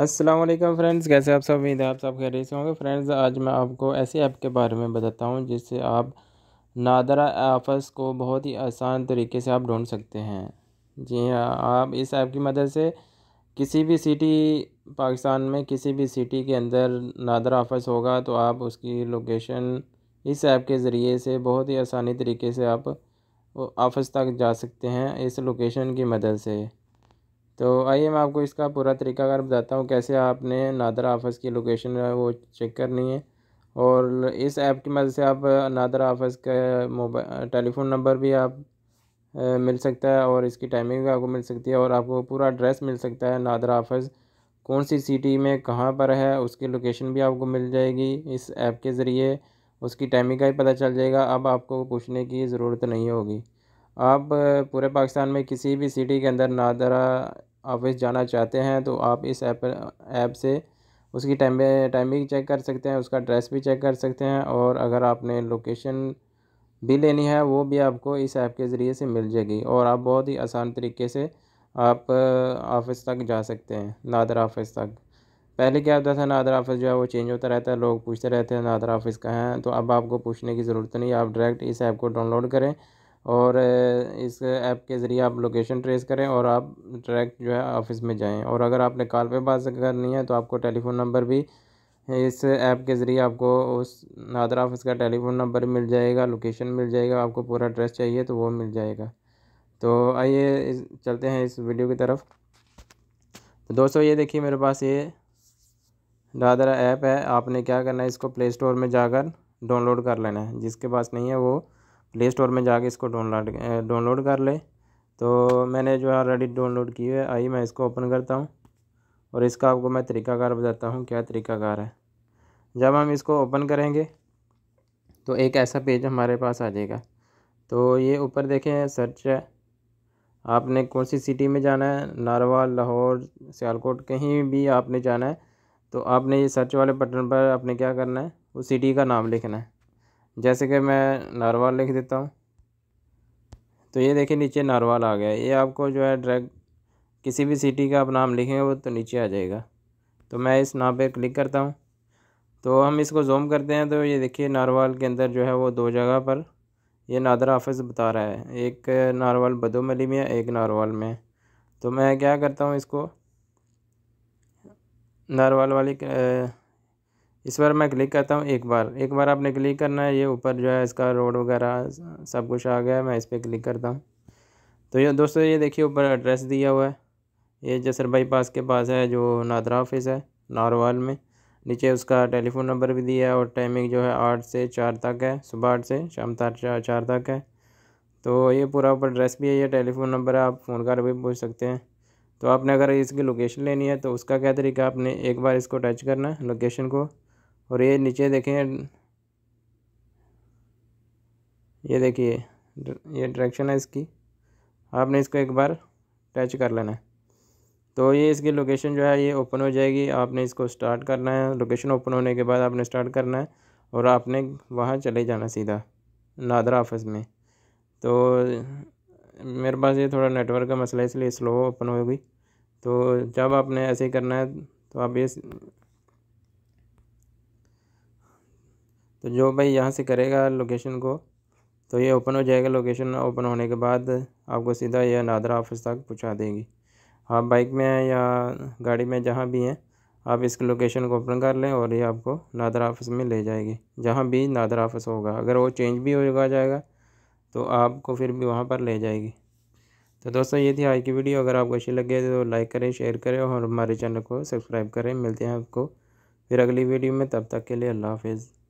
Aslam friends कैसे आप सब उम्मीद है आप सब खैरियत से होंगे फ्रेंड्स आज मैं आपको ऐसे ऐप के बारे में बताता हूँ जिससे आप नादरा आफस को बहुत ही आसान तरीके से आप ढूंढ सकते हैं जी हाँ आप इस ऐप की मदद से किसी भी सिटी पाकिस्तान में किसी भी सिटी के अंदर नादरा ऑफर्स होगा तो आप उसकी लोकेशन इस ऐप के ज़रिए से बहुत ही आसानी तरीके से आप ऑफिस तक जा सकते हैं इस लोकेशन की मदद से तो आइए मैं आपको इसका पूरा तरीकाकार बताता हूँ कैसे आपने नादर ऑफिस की लोकेशन है वो चेक करनी है और इस ऐप की मदद से आप नादर ऑफिस का मोबाइल टेलीफोन नंबर भी आप ए, मिल सकता है और इसकी टाइमिंग भी आपको मिल सकती है और आपको पूरा एड्रेस मिल सकता है नादर ऑफिस कौन सी सिटी में कहाँ पर है उसकी लोकेशन भी आपको मिल जाएगी इस ऐप के ज़रिए उसकी टाइमिंग का भी पता चल जाएगा अब आपको पूछने की ज़रूरत नहीं होगी आप पूरे पाकिस्तान में किसी भी सिटी के अंदर नादरा ऑफिस जाना चाहते हैं तो आप इस ऐप ऐप से उसकी टाइम टाइमिंग चेक कर सकते हैं उसका एड्रेस भी चेक कर सकते हैं और अगर आपने लोकेशन भी लेनी है वो भी आपको इस ऐप के ज़रिए से मिल जाएगी और आप बहुत ही आसान तरीके से आप ऑफिस तक जा सकते हैं नादर ऑफिस तक पहले क्या होता था नादर ऑफिस जो है वो चेंज होता रहता है लोग पूछते रहते हैं नादर ऑफिस कहाँ है तो अब आपको पूछने की ज़रूरत नहीं आप डायरेक्ट इस ऐप को डाउनलोड करें और इस ऐप के ज़रिए आप लोकेशन ट्रेस करें और आप डायरेक्ट जो है ऑफिस में जाएं और अगर आपने कॉल पे बात करनी है तो आपको टेलीफ़ोन नंबर भी इस ऐप के ज़रिए आपको उस नादर ऑफिस का टेलीफ़ोन नंबर मिल जाएगा लोकेशन मिल जाएगा आपको पूरा एड्रेस चाहिए तो वो मिल जाएगा तो आइए चलते हैं इस वीडियो की तरफ तो दोस्तों ये देखिए मेरे पास ये दादरा ऐप है आपने क्या करना है इसको प्ले स्टोर में जाकर डाउनलोड कर लेना है जिसके पास नहीं है वो प्ले स्टोर में जाके इसको डाउनलोड डाउनलोड कर ले तो मैंने जो है ऑलरेडी डाउनलोड की है आई मैं इसको ओपन करता हूँ और इसका आपको मैं तरीकाकार बताता हूँ क्या तरीकाकार है जब हम इसको ओपन करेंगे तो एक ऐसा पेज हमारे पास आ जाएगा तो ये ऊपर देखें सर्च है आपने कौन सी सिटी में जाना है नारवा लाहौर सियालकोट कहीं भी आपने जाना है तो आपने ये सर्च वाले बटन पर आपने क्या करना है उस सिटी का नाम लिखना है जैसे कि मैं नारवाल लिख देता हूँ तो ये देखिए नीचे नारवाल आ गया ये आपको जो है ड्रैग किसी भी सिटी का आप नाम लिखेंगे वो तो नीचे आ जाएगा तो मैं इस नाम पे क्लिक करता हूँ तो हम इसको जूम करते हैं तो ये देखिए नारवाल के अंदर जो है वो दो जगह पर ये नादर ऑफिस बता रहा है एक नारवाल बदोमली में एक नारवाल में तो मैं क्या करता हूँ इसको नारवाल वाली इस बार मैं क्लिक करता हूँ एक बार एक बार आपने क्लिक करना है ये ऊपर जो है इसका रोड वगैरह सब कुछ आ गया है मैं इस पर क्लिक करता हूँ तो ये दोस्तों ये देखिए ऊपर एड्रेस दिया हुआ है ये जसर बाईपास के पास है जो नादरा ऑफिस है नारवाल में नीचे उसका टेलीफोन नंबर भी दिया है और टाइमिंग जो है आठ से चार तक है सुबह आठ से शाम तार चार तक है तो ये पूरा ऊपर एड्रेस भी है ये टेलीफोन नंबर है आप फ़ोन कर भी पूछ सकते हैं तो आपने अगर इसकी लोकेशन लेनी है तो उसका क्या तरीका आपने एक बार इसको टच करना है लोकेशन को और ये नीचे देखें ये देखिए ये डायरेक्शन है इसकी आपने इसको एक बार टच कर लेना है तो ये इसकी लोकेशन जो है ये ओपन हो जाएगी आपने इसको स्टार्ट करना है लोकेशन ओपन होने के बाद आपने स्टार्ट करना है और आपने वहाँ चले जाना सीधा नादरा ऑफिस में तो मेरे पास ये थोड़ा नेटवर्क का मसला है इसलिए स्लो ओपन होगी तो जब आपने ऐसे ही करना है तो आप ये तो जो भाई यहाँ से करेगा लोकेशन को तो ये ओपन हो जाएगा लोकेशन ओपन होने के बाद आपको सीधा यह नादरा ऑफिस तक पहुँचा देगी आप बाइक में या गाड़ी में जहाँ भी हैं आप इसके लोकेशन को ओपन कर लें और ये आपको नादरा ऑफिस में ले जाएगी जहाँ भी नादरा ऑफिस होगा अगर वो चेंज भी होगा जाएगा तो आपको फिर भी वहाँ पर ले जाएगी तो दोस्तों ये थी आज की वीडियो अगर आपको अच्छी लगे तो लाइक करें शेयर करें और हमारे चैनल को सब्सक्राइब करें मिलते हैं आपको फिर अगली वीडियो में तब तक के लिए अल्लाह हाफिज़